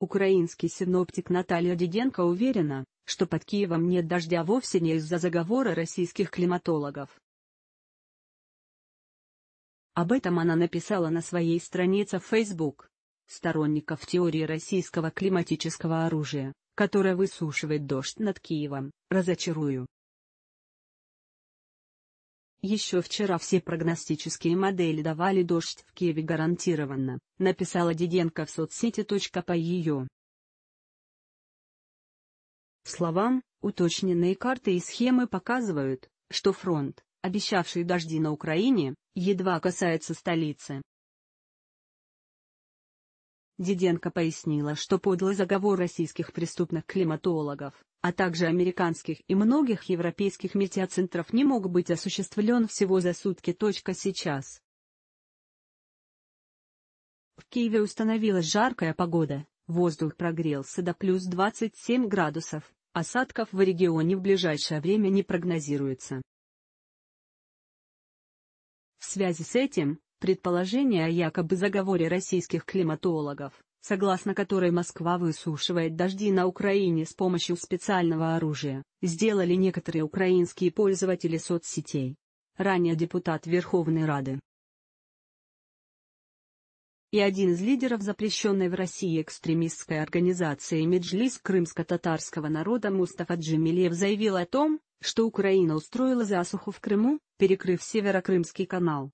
Украинский синоптик Наталья Диденко уверена, что под Киевом нет дождя вовсе не из-за заговора российских климатологов. Об этом она написала на своей странице в Facebook. Сторонников теории российского климатического оружия, которое высушивает дождь над Киевом, разочарую. Еще вчера все прогностические модели давали дождь в Киеве гарантированно, написала Диденко в соцсети. По ее словам, уточненные карты и схемы показывают, что фронт, обещавший дожди на Украине, едва касается столицы. Диденко пояснила, что подлый заговор российских преступных климатологов, а также американских и многих европейских метеоцентров не мог быть осуществлен всего за сутки. Сейчас. В Киеве установилась жаркая погода, воздух прогрелся до плюс 27 градусов, осадков в регионе в ближайшее время не прогнозируется. В связи с этим, Предположение о якобы заговоре российских климатологов, согласно которой Москва высушивает дожди на Украине с помощью специального оружия, сделали некоторые украинские пользователи соцсетей. Ранее депутат Верховной Рады и один из лидеров запрещенной в России экстремистской организации Меджлис крымско-татарского народа Мустафа Джемилев заявил о том, что Украина устроила засуху в Крыму, перекрыв Северокрымский канал.